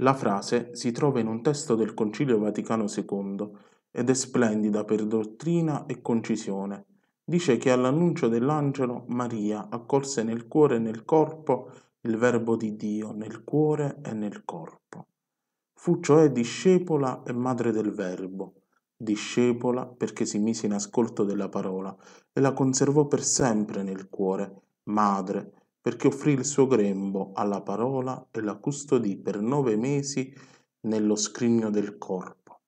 La frase si trova in un testo del Concilio Vaticano II ed è splendida per dottrina e concisione. Dice che all'annuncio dell'angelo Maria accolse nel cuore e nel corpo il Verbo di Dio, nel cuore e nel corpo. Fu cioè discepola e madre del Verbo. Discepola perché si mise in ascolto della parola e la conservò per sempre nel cuore, madre perché offrì il suo grembo alla parola e la custodì per nove mesi nello scrigno del corpo.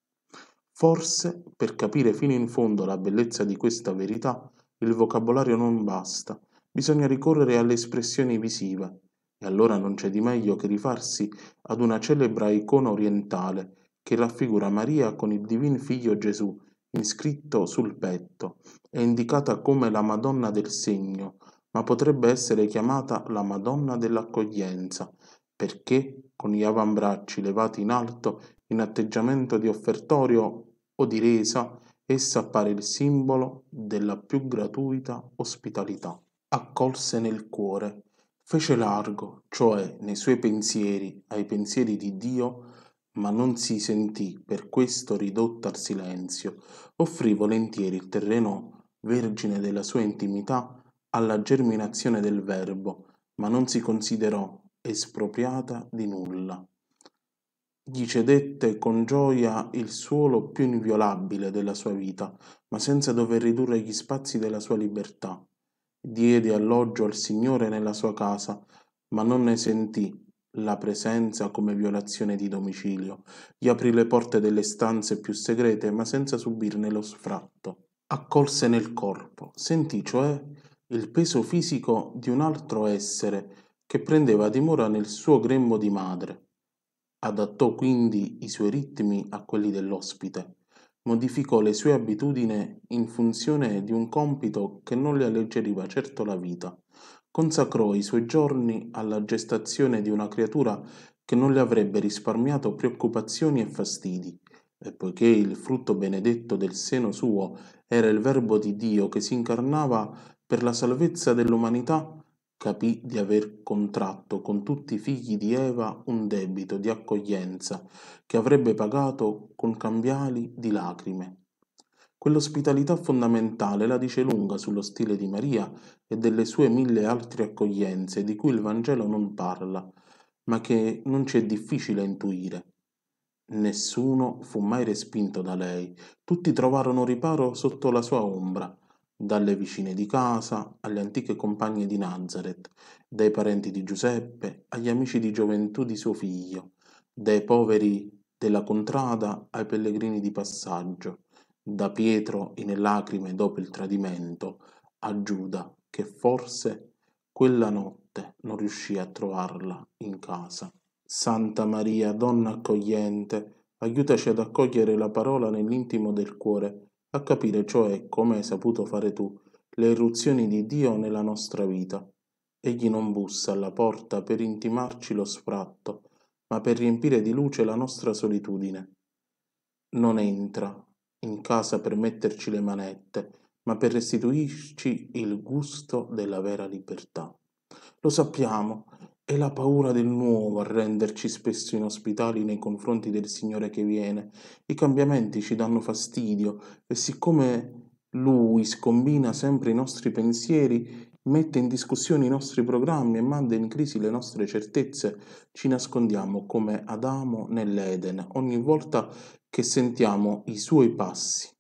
Forse, per capire fino in fondo la bellezza di questa verità, il vocabolario non basta, bisogna ricorrere alle espressioni visive, e allora non c'è di meglio che rifarsi ad una celebra icona orientale che raffigura Maria con il divin figlio Gesù inscritto sul petto e indicata come la Madonna del segno, ma potrebbe essere chiamata la Madonna dell'accoglienza, perché con gli avambracci levati in alto in atteggiamento di offertorio o di resa, essa appare il simbolo della più gratuita ospitalità. Accolse nel cuore, fece largo, cioè nei suoi pensieri, ai pensieri di Dio, ma non si sentì per questo ridotta al silenzio, offrì volentieri il terreno vergine della sua intimità alla germinazione del verbo, ma non si considerò espropriata di nulla. Gli cedette con gioia il suolo più inviolabile della sua vita, ma senza dover ridurre gli spazi della sua libertà. Diede alloggio al Signore nella sua casa, ma non ne sentì la presenza come violazione di domicilio. Gli aprì le porte delle stanze più segrete, ma senza subirne lo sfratto. Accolse nel corpo, sentì cioè il peso fisico di un altro essere che prendeva dimora nel suo grembo di madre. Adattò quindi i suoi ritmi a quelli dell'ospite, modificò le sue abitudini in funzione di un compito che non le alleggeriva certo la vita, consacrò i suoi giorni alla gestazione di una creatura che non le avrebbe risparmiato preoccupazioni e fastidi, e poiché il frutto benedetto del seno suo era il Verbo di Dio che si incarnava per la salvezza dell'umanità, capì di aver contratto con tutti i figli di Eva un debito di accoglienza che avrebbe pagato con cambiali di lacrime. Quell'ospitalità fondamentale la dice lunga sullo stile di Maria e delle sue mille altre accoglienze di cui il Vangelo non parla, ma che non ci è difficile intuire. Nessuno fu mai respinto da lei, tutti trovarono riparo sotto la sua ombra, dalle vicine di casa alle antiche compagne di Nazareth, dai parenti di Giuseppe agli amici di gioventù di suo figlio, dai poveri della contrada ai pellegrini di passaggio, da Pietro in lacrime dopo il tradimento a Giuda che forse quella notte non riuscì a trovarla in casa. Santa Maria, donna accogliente, aiutaci ad accogliere la parola nell'intimo del cuore a capire cioè, come hai saputo fare tu, le irruzioni di Dio nella nostra vita. Egli non bussa alla porta per intimarci lo sfratto, ma per riempire di luce la nostra solitudine. Non entra in casa per metterci le manette, ma per restituirci il gusto della vera libertà. Lo sappiamo, è la paura del nuovo a renderci spesso inospitali nei confronti del Signore che viene. I cambiamenti ci danno fastidio e siccome Lui scombina sempre i nostri pensieri, mette in discussione i nostri programmi e manda in crisi le nostre certezze, ci nascondiamo come Adamo nell'Eden ogni volta che sentiamo i suoi passi.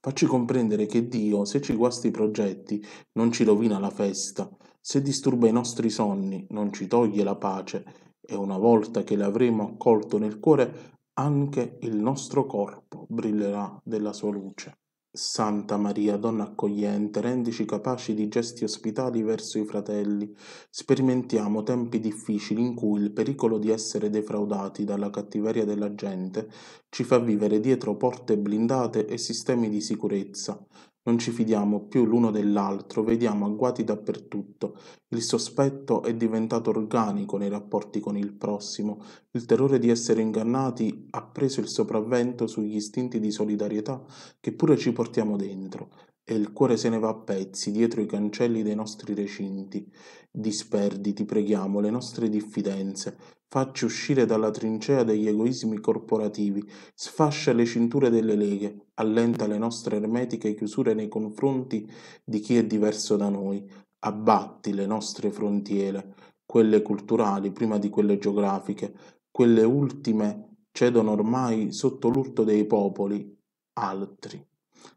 Facci comprendere che Dio, se ci guasta i progetti, non ci rovina la festa, se disturba i nostri sonni, non ci toglie la pace, e una volta che l'avremo accolto nel cuore, anche il nostro corpo brillerà della sua luce. Santa Maria, donna accogliente, rendici capaci di gesti ospitali verso i fratelli. Sperimentiamo tempi difficili in cui il pericolo di essere defraudati dalla cattiveria della gente ci fa vivere dietro porte blindate e sistemi di sicurezza. Non ci fidiamo più l'uno dell'altro, vediamo agguati dappertutto. Il sospetto è diventato organico nei rapporti con il prossimo. Il terrore di essere ingannati ha preso il sopravvento sugli istinti di solidarietà che pure ci portiamo dentro. E il cuore se ne va a pezzi dietro i cancelli dei nostri recinti. Disperdi, ti preghiamo, le nostre diffidenze, Facci uscire dalla trincea degli egoismi corporativi, sfascia le cinture delle leghe, allenta le nostre ermetiche chiusure nei confronti di chi è diverso da noi, abbatti le nostre frontiere, quelle culturali prima di quelle geografiche, quelle ultime cedono ormai sotto l'urto dei popoli altri,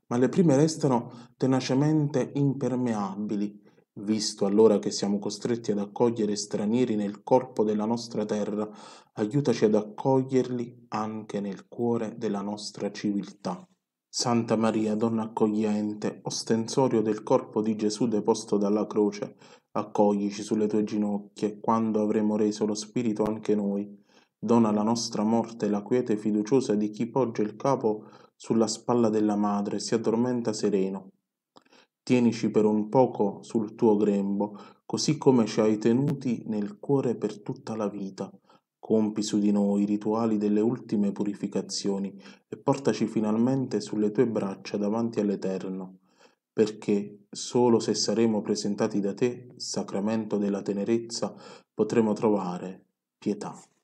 ma le prime restano tenacemente impermeabili, visto allora che siamo costretti ad accogliere stranieri nel corpo della nostra terra, aiutaci ad accoglierli anche nel cuore della nostra civiltà. Santa Maria, donna accogliente, ostensorio del corpo di Gesù deposto dalla croce, accoglici sulle tue ginocchia quando avremo reso lo spirito anche noi. Dona alla nostra morte la quiete fiduciosa di chi poggia il capo sulla spalla della madre e si addormenta sereno tienici per un poco sul tuo grembo, così come ci hai tenuti nel cuore per tutta la vita. Compi su di noi i rituali delle ultime purificazioni e portaci finalmente sulle tue braccia davanti all'Eterno, perché solo se saremo presentati da te, sacramento della tenerezza, potremo trovare pietà.